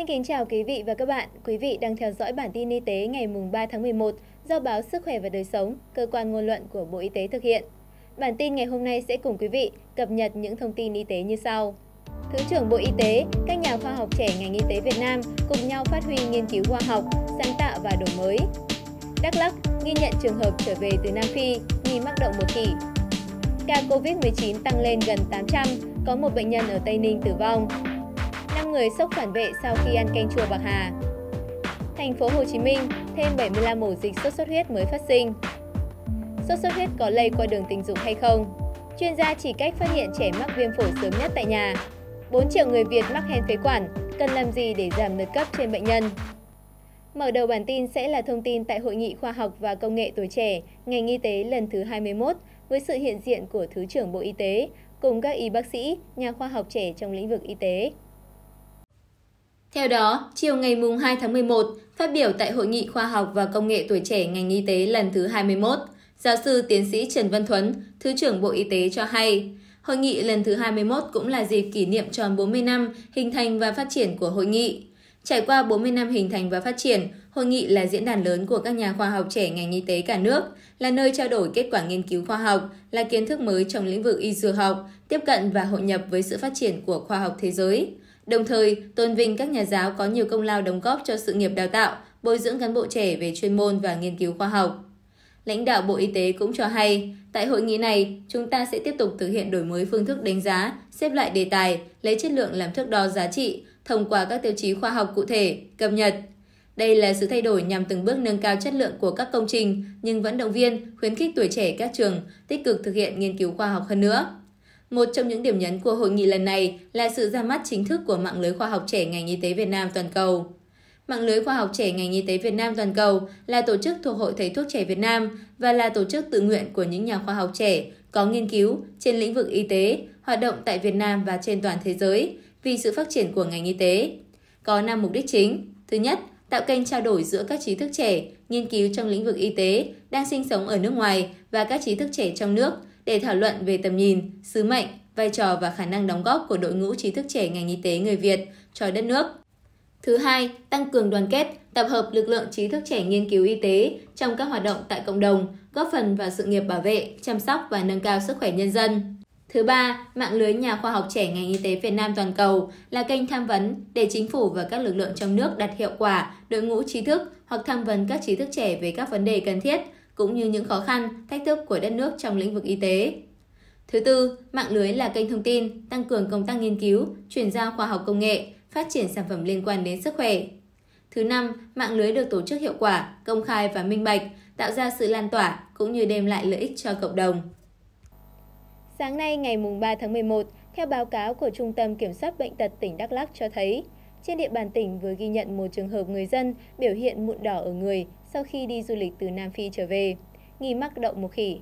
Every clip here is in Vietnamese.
Xin kính chào quý vị và các bạn. Quý vị đang theo dõi bản tin y tế ngày mùng 3 tháng 11 do báo Sức khỏe và Đời sống, cơ quan ngôn luận của Bộ Y tế thực hiện. Bản tin ngày hôm nay sẽ cùng quý vị cập nhật những thông tin y tế như sau. Thứ trưởng Bộ Y tế, các nhà khoa học trẻ ngành y tế Việt Nam cùng nhau phát huy nghiên cứu khoa học, sáng tạo và đổi mới. Đắk Lắk ghi nhận trường hợp trở về từ Nam Phi nghi mắc đậu mùa khỉ. Ca COVID-19 tăng lên gần 800, có một bệnh nhân ở Tây Ninh tử vong, người sốc phản vệ sau khi ăn canh chua bạc hà. Thành phố Hồ Chí Minh thêm 75 ổ dịch sốt xuất huyết mới phát sinh. Sốt xuất huyết có lây qua đường tình dục hay không? Chuyên gia chỉ cách phát hiện trẻ mắc viêm phổi sớm nhất tại nhà. 4 triệu người Việt mắc hen phế quản, cần làm gì để giảm đợt cấp trên bệnh nhân? Mở đầu bản tin sẽ là thông tin tại Hội nghị Khoa học và Công nghệ Tuổi Trẻ, ngành y tế lần thứ 21 với sự hiện diện của Thứ trưởng Bộ Y tế cùng các y bác sĩ, nhà khoa học trẻ trong lĩnh vực y tế theo đó chiều ngày hai tháng một một phát biểu tại hội nghị khoa học và công nghệ tuổi trẻ ngành y tế lần thứ hai mươi một giáo sư tiến sĩ trần văn thuấn thứ trưởng bộ y tế cho hay hội nghị lần thứ 21 cũng là dịp kỷ niệm tròn 40 năm hình thành và phát triển của hội nghị Trải qua 40 năm hình thành và phát triển, Hội nghị là diễn đàn lớn của các nhà khoa học trẻ ngành y tế cả nước, là nơi trao đổi kết quả nghiên cứu khoa học, là kiến thức mới trong lĩnh vực y dược học, tiếp cận và hội nhập với sự phát triển của khoa học thế giới. Đồng thời, tôn vinh các nhà giáo có nhiều công lao đóng góp cho sự nghiệp đào tạo, bồi dưỡng cán bộ trẻ về chuyên môn và nghiên cứu khoa học. Lãnh đạo Bộ Y tế cũng cho hay, tại hội nghị này, chúng ta sẽ tiếp tục thực hiện đổi mới phương thức đánh giá, xếp loại đề tài, lấy chất lượng làm thước đo giá trị thông qua các tiêu chí khoa học cụ thể, cập nhật, đây là sự thay đổi nhằm từng bước nâng cao chất lượng của các công trình, nhưng vẫn động viên, khuyến khích tuổi trẻ các trường tích cực thực hiện nghiên cứu khoa học hơn nữa. Một trong những điểm nhấn của hội nghị lần này là sự ra mắt chính thức của mạng lưới khoa học trẻ ngành y tế Việt Nam toàn cầu. Mạng lưới khoa học trẻ ngành y tế Việt Nam toàn cầu là tổ chức thuộc Hội Thầy thuốc trẻ Việt Nam và là tổ chức tự nguyện của những nhà khoa học trẻ có nghiên cứu trên lĩnh vực y tế, hoạt động tại Việt Nam và trên toàn thế giới vì sự phát triển của ngành y tế. Có 5 mục đích chính. Thứ nhất tạo kênh trao đổi giữa các trí thức trẻ nghiên cứu trong lĩnh vực y tế đang sinh sống ở nước ngoài và các trí thức trẻ trong nước để thảo luận về tầm nhìn, sứ mệnh, vai trò và khả năng đóng góp của đội ngũ trí thức trẻ ngành y tế người Việt cho đất nước. Thứ hai, tăng cường đoàn kết, tập hợp lực lượng trí thức trẻ nghiên cứu y tế trong các hoạt động tại cộng đồng, góp phần vào sự nghiệp bảo vệ, chăm sóc và nâng cao sức khỏe nhân dân. Thứ ba, mạng lưới nhà khoa học trẻ ngành y tế Việt Nam toàn cầu là kênh tham vấn để chính phủ và các lực lượng trong nước đặt hiệu quả đội ngũ trí thức hoặc tham vấn các trí thức trẻ về các vấn đề cần thiết, cũng như những khó khăn, thách thức của đất nước trong lĩnh vực y tế. Thứ tư, mạng lưới là kênh thông tin, tăng cường công tác nghiên cứu, chuyển giao khoa học công nghệ, phát triển sản phẩm liên quan đến sức khỏe. Thứ năm, mạng lưới được tổ chức hiệu quả, công khai và minh bạch, tạo ra sự lan tỏa cũng như đem lại lợi ích cho cộng đồng. Sáng nay ngày 3 tháng 11, theo báo cáo của Trung tâm Kiểm soát Bệnh tật tỉnh Đắk Lắk cho thấy, trên địa bàn tỉnh vừa ghi nhận một trường hợp người dân biểu hiện mụn đỏ ở người sau khi đi du lịch từ Nam Phi trở về, nghi mắc đậu mùa khỉ.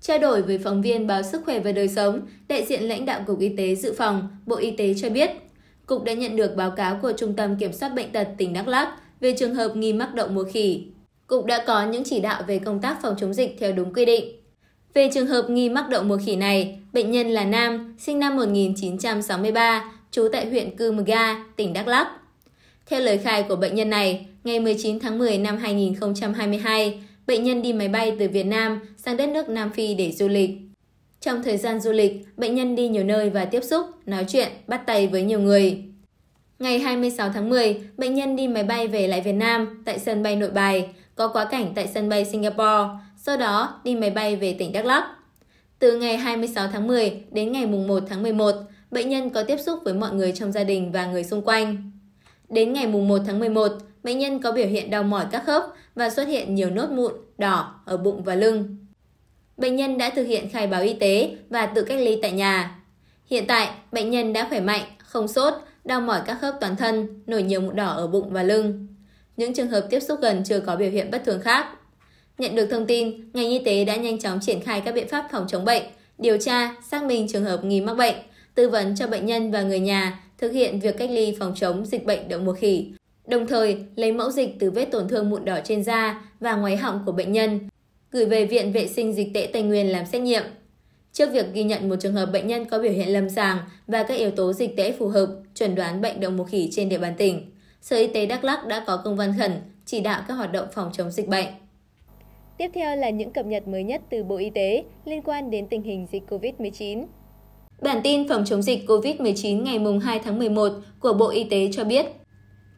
Trao đổi với phóng viên báo Sức khỏe và đời sống, đại diện lãnh đạo Cục Y tế Dự phòng, Bộ Y tế cho biết, Cục đã nhận được báo cáo của Trung tâm Kiểm soát Bệnh tật tỉnh Đắk Lắk về trường hợp nghi mắc đậu mùa khỉ. Cục đã có những chỉ đạo về công tác phòng chống dịch theo đúng quy định về trường hợp nghi mắc đậu mùa khỉ này, bệnh nhân là nam, sinh năm 1963, trú tại huyện Cư Mờ Ga, tỉnh Đắk Lắk. Theo lời khai của bệnh nhân này, ngày 19 tháng 10 năm 2022, bệnh nhân đi máy bay từ Việt Nam sang đất nước Nam Phi để du lịch. Trong thời gian du lịch, bệnh nhân đi nhiều nơi và tiếp xúc, nói chuyện, bắt tay với nhiều người. Ngày 26 tháng 10, bệnh nhân đi máy bay về lại Việt Nam tại sân bay Nội Bài, có quá cảnh tại sân bay Singapore sau đó đi máy bay về tỉnh Đắk lắc. Từ ngày 26 tháng 10 đến ngày 1 tháng 11, bệnh nhân có tiếp xúc với mọi người trong gia đình và người xung quanh. Đến ngày 1 tháng 11, bệnh nhân có biểu hiện đau mỏi các khớp và xuất hiện nhiều nốt mụn, đỏ ở bụng và lưng. Bệnh nhân đã thực hiện khai báo y tế và tự cách ly tại nhà. Hiện tại, bệnh nhân đã khỏe mạnh, không sốt, đau mỏi các khớp toàn thân, nổi nhiều mụn đỏ ở bụng và lưng. Những trường hợp tiếp xúc gần chưa có biểu hiện bất thường khác. Nhận được thông tin, ngành y tế đã nhanh chóng triển khai các biện pháp phòng chống bệnh, điều tra, xác minh trường hợp nghi mắc bệnh, tư vấn cho bệnh nhân và người nhà thực hiện việc cách ly phòng chống dịch bệnh đậu mùa khỉ, đồng thời lấy mẫu dịch từ vết tổn thương mụn đỏ trên da và ngoài họng của bệnh nhân, gửi về Viện Vệ sinh Dịch tễ Tây Nguyên làm xét nghiệm. Trước việc ghi nhận một trường hợp bệnh nhân có biểu hiện lâm sàng và các yếu tố dịch tễ phù hợp, chuẩn đoán bệnh đậu mùa khỉ trên địa bàn tỉnh, Sở Y tế Đắk Lắk đã có công văn khẩn chỉ đạo các hoạt động phòng chống dịch bệnh. Tiếp theo là những cập nhật mới nhất từ Bộ Y tế liên quan đến tình hình dịch COVID-19. Bản tin phòng chống dịch COVID-19 ngày 2 tháng 11 của Bộ Y tế cho biết,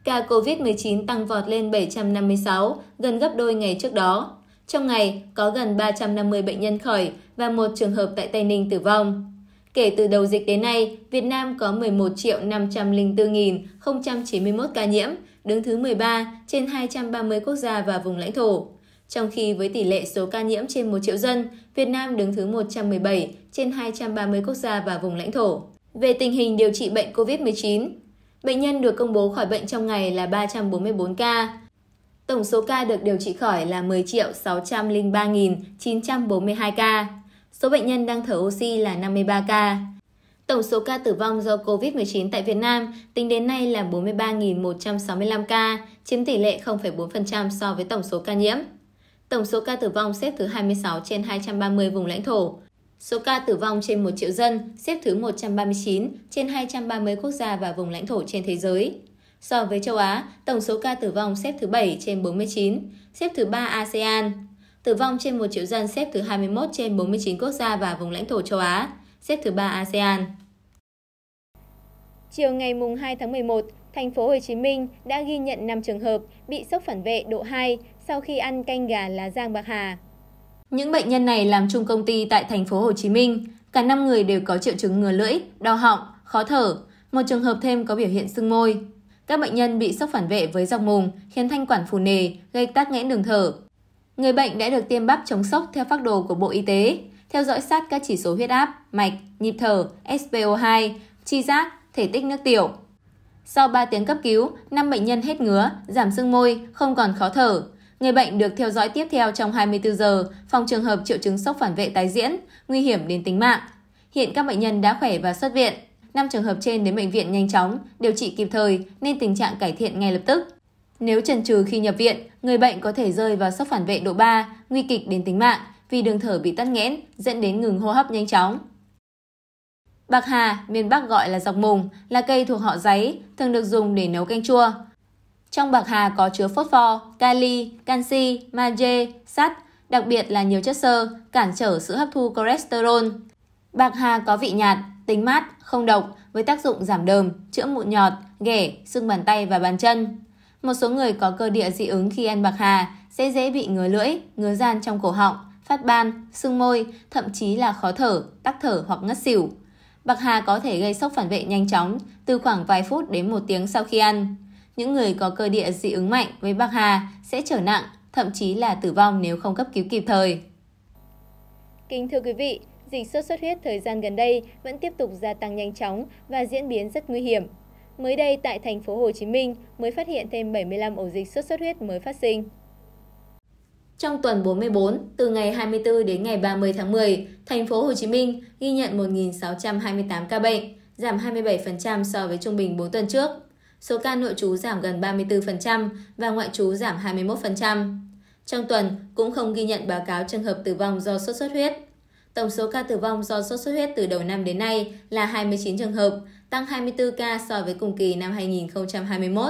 ca COVID-19 tăng vọt lên 756, gần gấp đôi ngày trước đó. Trong ngày, có gần 350 bệnh nhân khỏi và một trường hợp tại Tây Ninh tử vong. Kể từ đầu dịch đến nay, Việt Nam có 11 504.091 ca nhiễm, đứng thứ 13 trên 230 quốc gia và vùng lãnh thổ. Trong khi với tỷ lệ số ca nhiễm trên 1 triệu dân, Việt Nam đứng thứ 117 trên 230 quốc gia và vùng lãnh thổ. Về tình hình điều trị bệnh COVID-19, bệnh nhân được công bố khỏi bệnh trong ngày là 344 ca. Tổng số ca được điều trị khỏi là 10 603.942 ca. Số bệnh nhân đang thở oxy là 53 ca. Tổng số ca tử vong do COVID-19 tại Việt Nam tính đến nay là 43.165 ca, chiếm tỷ lệ 0,4% so với tổng số ca nhiễm. Tổng số ca tử vong xếp thứ 26 trên 230 vùng lãnh thổ. Số ca tử vong trên 1 triệu dân xếp thứ 139 trên 230 quốc gia và vùng lãnh thổ trên thế giới. So với châu Á, tổng số ca tử vong xếp thứ 7 trên 49, xếp thứ 3 ASEAN. Tử vong trên 1 triệu dân xếp thứ 21 trên 49 quốc gia và vùng lãnh thổ châu Á, xếp thứ 3 ASEAN. Chiều ngày 2 tháng 11, thành phố Hồ Chí Minh đã ghi nhận 5 trường hợp bị sốc phản vệ độ 2 sau khi ăn canh gà lá giang bạc hà. Những bệnh nhân này làm chung công ty tại thành phố Hồ Chí Minh, cả 5 người đều có triệu chứng ngừa lưỡi, đau họng, khó thở, một trường hợp thêm có biểu hiện sưng môi. Các bệnh nhân bị sốc phản vệ với dọc mùng khiến thanh quản phù nề, gây tắc nghẽn đường thở. Người bệnh đã được tiêm bắp chống sốc theo phác đồ của Bộ Y tế, theo dõi sát các chỉ số huyết áp, mạch, nhịp thở, SpO2, chi giác, thể tích nước tiểu. Sau 3 tiếng cấp cứu, 5 bệnh nhân hết ngứa, giảm sưng môi, không còn khó thở. Người bệnh được theo dõi tiếp theo trong 24 giờ, phòng trường hợp triệu chứng sốc phản vệ tái diễn, nguy hiểm đến tính mạng. Hiện các bệnh nhân đã khỏe và xuất viện. 5 trường hợp trên đến bệnh viện nhanh chóng, điều trị kịp thời nên tình trạng cải thiện ngay lập tức. Nếu trần trừ khi nhập viện, người bệnh có thể rơi vào sốc phản vệ độ 3, nguy kịch đến tính mạng vì đường thở bị tắt nghẽn dẫn đến ngừng hô hấp nhanh chóng. Bạc hà, miền Bắc gọi là dọc mùng, là cây thuộc họ giấy, thường được dùng để nấu canh chua. Trong bạc hà có chứa phốt pho, kali, canxi, magie, sắt, đặc biệt là nhiều chất xơ, cản trở sự hấp thu cholesterol. Bạc hà có vị nhạt, tính mát, không độc, với tác dụng giảm đờm, chữa mụn nhọt, ghẻ, xương bàn tay và bàn chân. Một số người có cơ địa dị ứng khi ăn bạc hà sẽ dễ bị ngứa lưỡi, ngứa gian trong cổ họng, phát ban, sưng môi, thậm chí là khó thở, tắc thở hoặc ngất xỉu bạc hà có thể gây sốc phản vệ nhanh chóng từ khoảng vài phút đến một tiếng sau khi ăn. Những người có cơ địa dị ứng mạnh với bạc hà sẽ trở nặng, thậm chí là tử vong nếu không cấp cứu kịp thời. Kính thưa quý vị, dịch sốt xuất huyết thời gian gần đây vẫn tiếp tục gia tăng nhanh chóng và diễn biến rất nguy hiểm. Mới đây tại thành phố Hồ Chí Minh mới phát hiện thêm 75 ổ dịch sốt xuất huyết mới phát sinh. Trong tuần 44, từ ngày 24 đến ngày 30 tháng 10, thành phố Hồ Chí Minh ghi nhận 1.628 ca bệnh, giảm 27% so với trung bình 4 tuần trước. Số ca nội trú giảm gần 34% và ngoại trú giảm 21%. Trong tuần cũng không ghi nhận báo cáo trường hợp tử vong do sốt xuất huyết. Tổng số ca tử vong do sốt xuất huyết từ đầu năm đến nay là 29 trường hợp, tăng 24 ca so với cùng kỳ năm 2021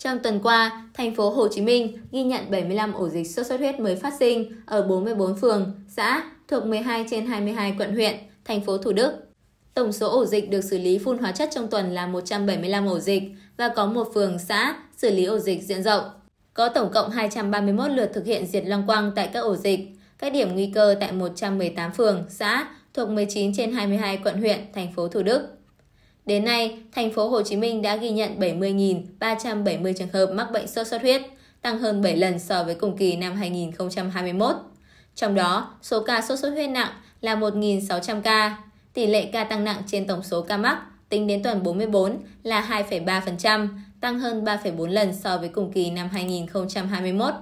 trong tuần qua, thành phố Hồ Chí Minh ghi nhận 75 ổ dịch sốt xuất huyết mới phát sinh ở 44 phường, xã thuộc 12 trên 22 quận huyện, thành phố Thủ Đức. Tổng số ổ dịch được xử lý phun hóa chất trong tuần là 175 ổ dịch và có một phường, xã xử lý ổ dịch diện rộng. Có tổng cộng 231 lượt thực hiện diệt loang quang tại các ổ dịch, các điểm nguy cơ tại 118 phường, xã thuộc 19 trên 22 quận huyện, thành phố Thủ Đức. Đến nay, thành phố Hồ Chí Minh đã ghi nhận 70.370 trường hợp mắc bệnh sốt xuất huyết, tăng hơn 7 lần so với cùng kỳ năm 2021. Trong đó, số ca sốt xuất huyết nặng là 1.600 ca. Tỷ lệ ca tăng nặng trên tổng số ca mắc tính đến tuần 44 là 2,3%, tăng hơn 3,4 lần so với cùng kỳ năm 2021.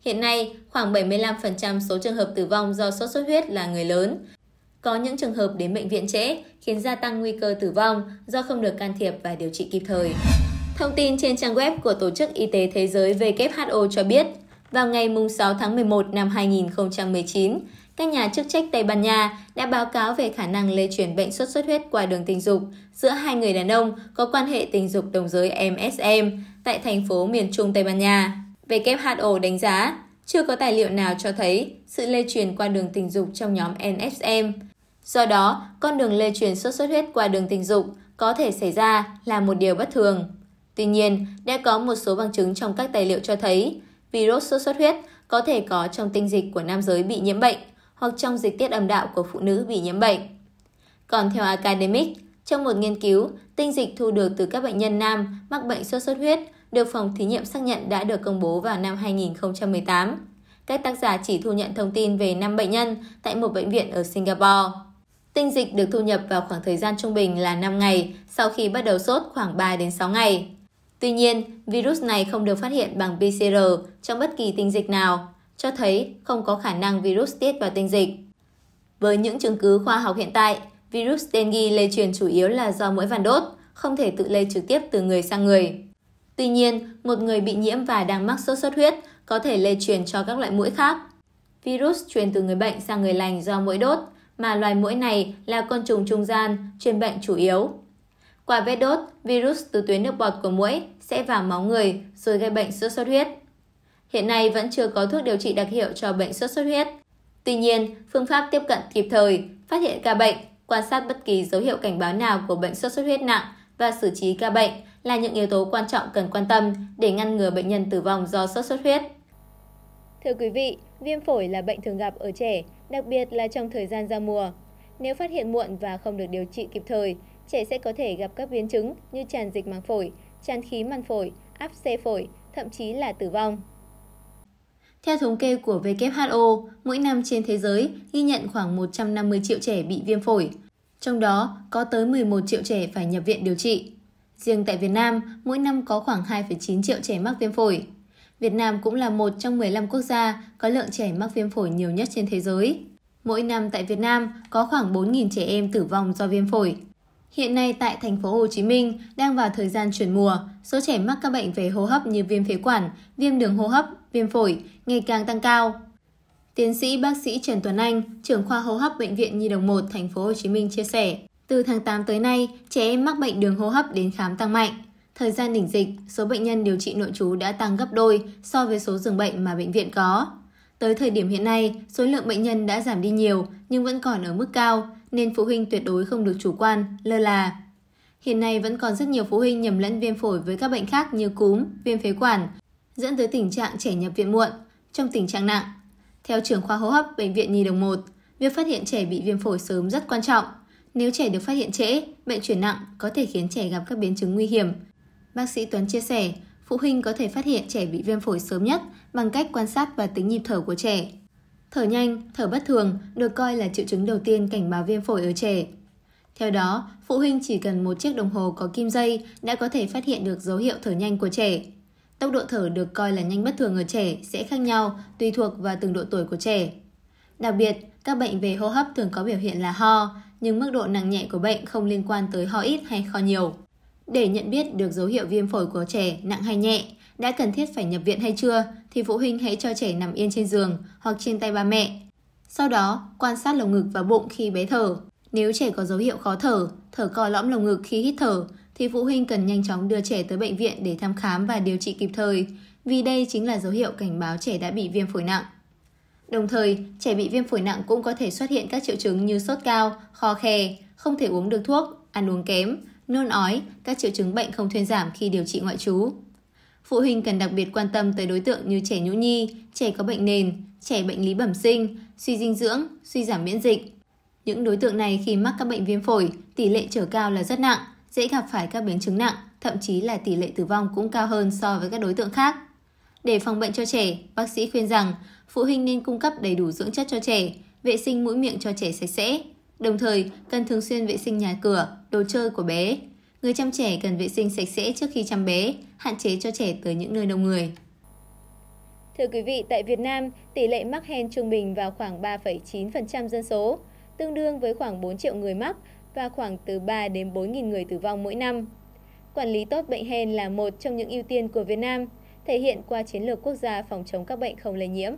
Hiện nay, khoảng 75% số trường hợp tử vong do sốt xuất huyết là người lớn, có những trường hợp đến bệnh viện trễ khiến gia tăng nguy cơ tử vong do không được can thiệp và điều trị kịp thời. Thông tin trên trang web của Tổ chức Y tế Thế giới WHO cho biết, vào ngày 6 tháng 11 năm 2019, các nhà chức trách Tây Ban Nha đã báo cáo về khả năng lây truyền bệnh sốt xuất huyết qua đường tình dục giữa hai người đàn ông có quan hệ tình dục đồng giới MSM tại thành phố miền Trung Tây Ban Nha. WHO đánh giá, chưa có tài liệu nào cho thấy sự lây truyền qua đường tình dục trong nhóm MSM do đó con đường lây truyền sốt xuất huyết qua đường tình dục có thể xảy ra là một điều bất thường tuy nhiên đã có một số bằng chứng trong các tài liệu cho thấy virus sốt xuất huyết có thể có trong tinh dịch của nam giới bị nhiễm bệnh hoặc trong dịch tiết âm đạo của phụ nữ bị nhiễm bệnh còn theo academic trong một nghiên cứu, tinh dịch thu được từ các bệnh nhân nam mắc bệnh sốt xuất huyết được phòng thí nghiệm xác nhận đã được công bố vào năm 2018. Các tác giả chỉ thu nhận thông tin về 5 bệnh nhân tại một bệnh viện ở Singapore. Tinh dịch được thu nhập vào khoảng thời gian trung bình là 5 ngày sau khi bắt đầu sốt khoảng 3 đến 6 ngày. Tuy nhiên, virus này không được phát hiện bằng PCR trong bất kỳ tinh dịch nào, cho thấy không có khả năng virus tiết vào tinh dịch. Với những chứng cứ khoa học hiện tại, virus dengue lây truyền chủ yếu là do mũi vằn đốt, không thể tự lây trực tiếp từ người sang người. Tuy nhiên, một người bị nhiễm và đang mắc sốt xuất huyết có thể lây truyền cho các loại mũi khác. Virus truyền từ người bệnh sang người lành do mũi đốt mà loài mũi này là côn trùng trung gian, truyền bệnh chủ yếu. Qua vết đốt, virus từ tuyến nước bọt của mũi sẽ vào máu người rồi gây bệnh sốt xuất huyết. Hiện nay vẫn chưa có thuốc điều trị đặc hiệu cho bệnh sốt xuất huyết. Tuy nhiên, phương pháp tiếp cận kịp thời, phát hiện ca bệnh, quan sát bất kỳ dấu hiệu cảnh báo nào của bệnh sốt xuất huyết nặng và xử trí ca bệnh là những yếu tố quan trọng cần quan tâm để ngăn ngừa bệnh nhân tử vong do sốt xuất huyết. Thưa quý vị, viêm phổi là bệnh thường gặp ở trẻ, đặc biệt là trong thời gian ra mùa. Nếu phát hiện muộn và không được điều trị kịp thời, trẻ sẽ có thể gặp các biến chứng như tràn dịch màng phổi, tràn khí màng phổi, áp xe phổi, thậm chí là tử vong. Theo thống kê của WHO, mỗi năm trên thế giới ghi nhận khoảng 150 triệu trẻ bị viêm phổi. Trong đó, có tới 11 triệu trẻ phải nhập viện điều trị. Riêng tại Việt Nam, mỗi năm có khoảng 2,9 triệu trẻ mắc viêm phổi. Việt Nam cũng là một trong 15 quốc gia có lượng trẻ mắc viêm phổi nhiều nhất trên thế giới. Mỗi năm tại Việt Nam có khoảng 4.000 trẻ em tử vong do viêm phổi. Hiện nay tại thành phố Hồ Chí Minh đang vào thời gian chuyển mùa, số trẻ mắc các bệnh về hô hấp như viêm phế quản, viêm đường hô hấp, viêm phổi ngày càng tăng cao. Tiến sĩ bác sĩ Trần Tuấn Anh, trưởng khoa hô hấp bệnh viện Nhi đồng 1 thành phố Hồ Chí Minh chia sẻ, từ tháng 8 tới nay, trẻ em mắc bệnh đường hô hấp đến khám tăng mạnh. Thời gian đỉnh dịch, số bệnh nhân điều trị nội trú đã tăng gấp đôi so với số giường bệnh mà bệnh viện có. Tới thời điểm hiện nay, số lượng bệnh nhân đã giảm đi nhiều nhưng vẫn còn ở mức cao, nên phụ huynh tuyệt đối không được chủ quan, lơ là. Hiện nay vẫn còn rất nhiều phụ huynh nhầm lẫn viêm phổi với các bệnh khác như cúm, viêm phế quản, dẫn tới tình trạng trẻ nhập viện muộn, trong tình trạng nặng. Theo trưởng khoa hô hấp Bệnh viện Nhi đồng 1, việc phát hiện trẻ bị viêm phổi sớm rất quan trọng. Nếu trẻ được phát hiện trễ, bệnh chuyển nặng có thể khiến trẻ gặp các biến chứng nguy hiểm, bác sĩ Tuấn chia sẻ, phụ huynh có thể phát hiện trẻ bị viêm phổi sớm nhất bằng cách quan sát và tính nhịp thở của trẻ. Thở nhanh, thở bất thường được coi là triệu chứng đầu tiên cảnh báo viêm phổi ở trẻ. Theo đó, phụ huynh chỉ cần một chiếc đồng hồ có kim dây đã có thể phát hiện được dấu hiệu thở nhanh của trẻ. Tốc độ thở được coi là nhanh bất thường ở trẻ sẽ khác nhau tùy thuộc vào từng độ tuổi của trẻ. Đặc biệt, các bệnh về hô hấp thường có biểu hiện là ho, nhưng mức độ nặng nhẹ của bệnh không liên quan tới ho ít hay ho nhiều. Để nhận biết được dấu hiệu viêm phổi của trẻ nặng hay nhẹ, đã cần thiết phải nhập viện hay chưa thì phụ huynh hãy cho trẻ nằm yên trên giường hoặc trên tay ba mẹ. Sau đó, quan sát lồng ngực và bụng khi bé thở. Nếu trẻ có dấu hiệu khó thở, thở co lõm lồng ngực khi hít thở, thì phụ huynh cần nhanh chóng đưa trẻ tới bệnh viện để thăm khám và điều trị kịp thời, vì đây chính là dấu hiệu cảnh báo trẻ đã bị viêm phổi nặng. Đồng thời, trẻ bị viêm phổi nặng cũng có thể xuất hiện các triệu chứng như sốt cao, khó khè, không thể uống được thuốc, ăn uống kém, nôn ói, các triệu chứng bệnh không thuyên giảm khi điều trị ngoại trú. Phụ huynh cần đặc biệt quan tâm tới đối tượng như trẻ nhũ nhi, trẻ có bệnh nền, trẻ bệnh lý bẩm sinh, suy dinh dưỡng, suy giảm miễn dịch. Những đối tượng này khi mắc các bệnh viêm phổi, tỷ lệ trở cao là rất nặng, dễ gặp phải các biến chứng nặng, thậm chí là tỷ lệ tử vong cũng cao hơn so với các đối tượng khác. Để phòng bệnh cho trẻ, bác sĩ khuyên rằng phụ huynh nên cung cấp đầy đủ dưỡng chất cho trẻ, vệ sinh mũi miệng cho trẻ sạch sẽ, đồng thời cần thường xuyên vệ sinh nhà cửa, đồ chơi của bé. Người chăm trẻ cần vệ sinh sạch sẽ trước khi chăm bé, hạn chế cho trẻ tới những nơi đông người. Thưa quý vị, tại Việt Nam, tỷ lệ mắc hen trung bình vào khoảng 3,9% dân số, tương đương với khoảng 4 triệu người mắc và khoảng từ 3 đến 4.000 người tử vong mỗi năm. Quản lý tốt bệnh hen là một trong những ưu tiên của Việt Nam, thể hiện qua chiến lược quốc gia phòng chống các bệnh không lây nhiễm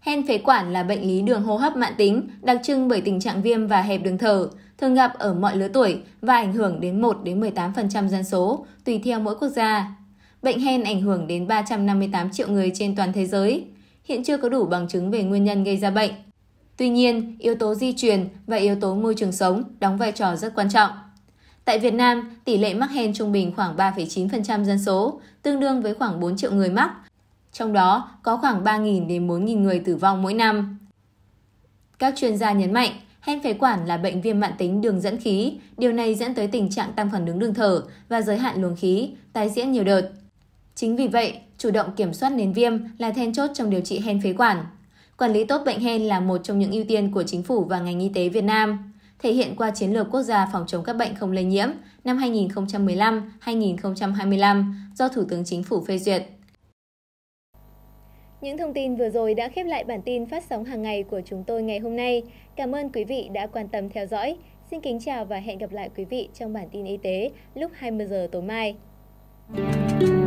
hen phế quản là bệnh lý đường hô hấp mạng tính đặc trưng bởi tình trạng viêm và hẹp đường thở, thường gặp ở mọi lứa tuổi và ảnh hưởng đến 1 đến 18% dân số, tùy theo mỗi quốc gia. Bệnh hen ảnh hưởng đến 358 triệu người trên toàn thế giới. Hiện chưa có đủ bằng chứng về nguyên nhân gây ra bệnh. Tuy nhiên, yếu tố di truyền và yếu tố môi trường sống đóng vai trò rất quan trọng. Tại Việt Nam, tỷ lệ mắc hen trung bình khoảng 3,9% dân số, tương đương với khoảng 4 triệu người mắc trong đó có khoảng 3.000 đến 4.000 người tử vong mỗi năm. Các chuyên gia nhấn mạnh, hen phế quản là bệnh viêm mạng tính đường dẫn khí, điều này dẫn tới tình trạng tăng phản ứng đường thở và giới hạn luồng khí, tái diễn nhiều đợt. Chính vì vậy, chủ động kiểm soát nến viêm là then chốt trong điều trị hen phế quản. Quản lý tốt bệnh hen là một trong những ưu tiên của chính phủ và ngành y tế Việt Nam, thể hiện qua chiến lược quốc gia phòng chống các bệnh không lây nhiễm năm 2015-2025 do Thủ tướng Chính phủ phê duyệt. Những thông tin vừa rồi đã khép lại bản tin phát sóng hàng ngày của chúng tôi ngày hôm nay. Cảm ơn quý vị đã quan tâm theo dõi. Xin kính chào và hẹn gặp lại quý vị trong bản tin y tế lúc 20 giờ tối mai.